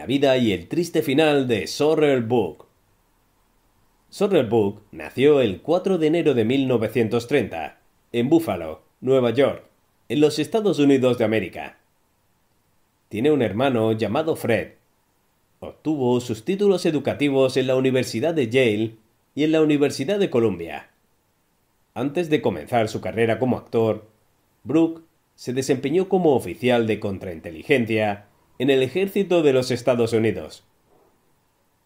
la vida y el triste final de Sorrel Book nació el 4 de enero de 1930 en Buffalo, Nueva York, en los Estados Unidos de América. Tiene un hermano llamado Fred. Obtuvo sus títulos educativos en la Universidad de Yale y en la Universidad de Columbia. Antes de comenzar su carrera como actor, Brooke se desempeñó como oficial de contrainteligencia en el ejército de los Estados Unidos.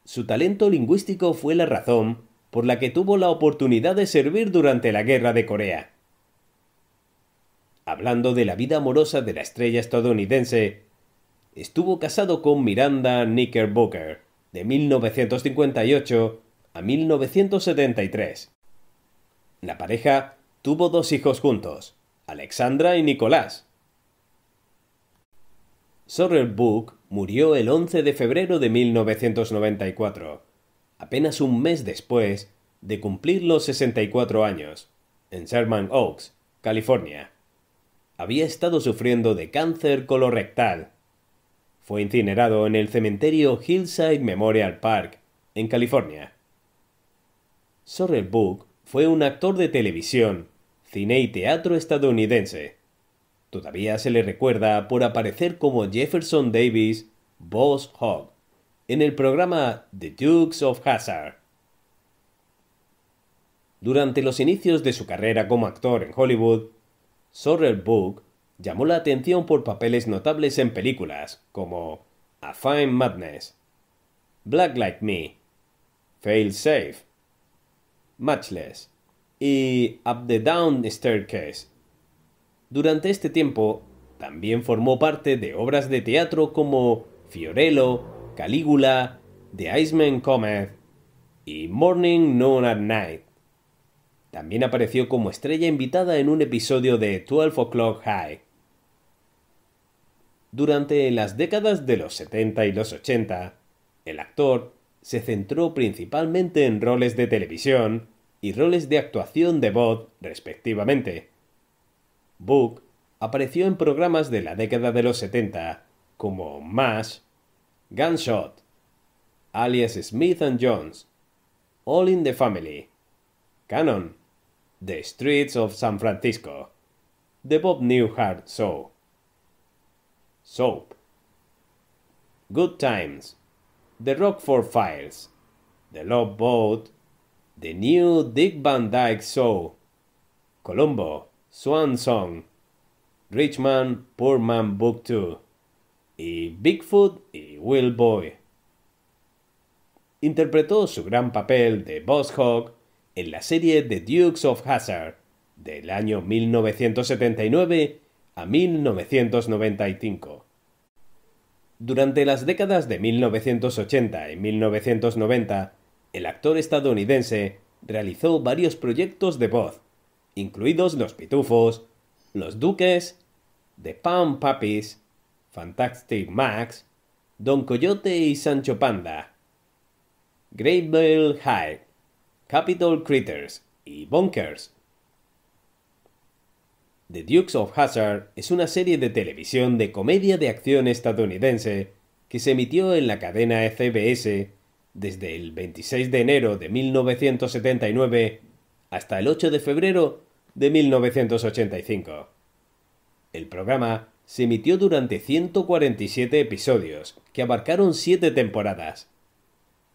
Su talento lingüístico fue la razón por la que tuvo la oportunidad de servir durante la Guerra de Corea. Hablando de la vida amorosa de la estrella estadounidense, estuvo casado con Miranda Knickerbocker de 1958 a 1973. La pareja tuvo dos hijos juntos, Alexandra y Nicolás, Book murió el 11 de febrero de 1994, apenas un mes después de cumplir los 64 años, en Sherman Oaks, California. Había estado sufriendo de cáncer colorectal. Fue incinerado en el cementerio Hillside Memorial Park, en California. Sorrel Book fue un actor de televisión, cine y teatro estadounidense Todavía se le recuerda por aparecer como Jefferson Davis, Boss Hogg, en el programa The Dukes of Hazzard. Durante los inicios de su carrera como actor en Hollywood, Sorrel Book llamó la atención por papeles notables en películas como A Fine Madness, Black Like Me, Fail Safe, Matchless y Up the Down Staircase. Durante este tiempo, también formó parte de obras de teatro como Fiorello, Calígula, The Iceman Comet y Morning, Noon at Night. También apareció como estrella invitada en un episodio de 12 O'Clock High. Durante las décadas de los 70 y los 80, el actor se centró principalmente en roles de televisión y roles de actuación de voz, respectivamente Book apareció en programas de la década de los 70 como MASH, Gunshot, alias Smith and Jones, All in the Family, Canon, The Streets of San Francisco, The Bob Newhart Show, Soap, Good Times, The Rockford Files, The Love Boat, The New Dick Van Dyke Show, *Colombo*. Swan Song, Rich Man, Poor Man Book 2 y Bigfoot y Will Boy. Interpretó su gran papel de Buzz Hawk en la serie The Dukes of Hazzard del año 1979 a 1995. Durante las décadas de 1980 y 1990, el actor estadounidense realizó varios proyectos de voz, incluidos los pitufos, los duques, The Pound Puppies, Fantastic Max, Don Coyote y Sancho Panda, Great Bell High, Capital Critters y Bunkers. The Dukes of Hazard es una serie de televisión de comedia de acción estadounidense que se emitió en la cadena CBS desde el 26 de enero de 1979 hasta el 8 de febrero de 1985. El programa se emitió durante 147 episodios, que abarcaron 7 temporadas.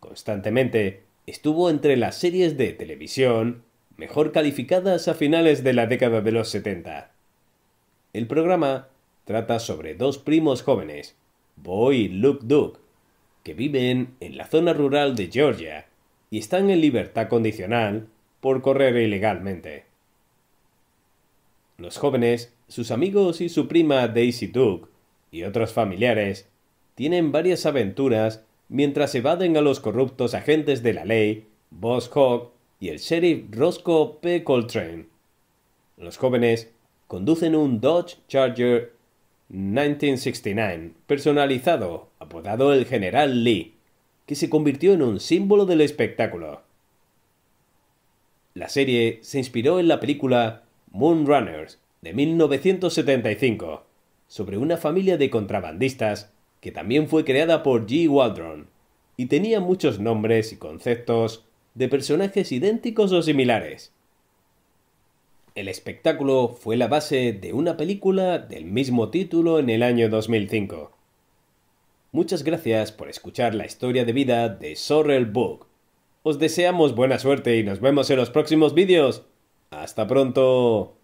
Constantemente estuvo entre las series de televisión mejor calificadas a finales de la década de los 70. El programa trata sobre dos primos jóvenes, Boy y Luke Duke, que viven en la zona rural de Georgia y están en libertad condicional por correr ilegalmente. Los jóvenes, sus amigos y su prima Daisy Duke y otros familiares tienen varias aventuras mientras evaden a los corruptos agentes de la ley, Boss Hawk y el sheriff Roscoe P. Coltrane. Los jóvenes conducen un Dodge Charger 1969 personalizado, apodado el General Lee, que se convirtió en un símbolo del espectáculo. La serie se inspiró en la película Moonrunners, de 1975, sobre una familia de contrabandistas que también fue creada por G. Waldron y tenía muchos nombres y conceptos de personajes idénticos o similares. El espectáculo fue la base de una película del mismo título en el año 2005. Muchas gracias por escuchar la historia de vida de Sorrel Book. Os deseamos buena suerte y nos vemos en los próximos vídeos. Hasta pronto.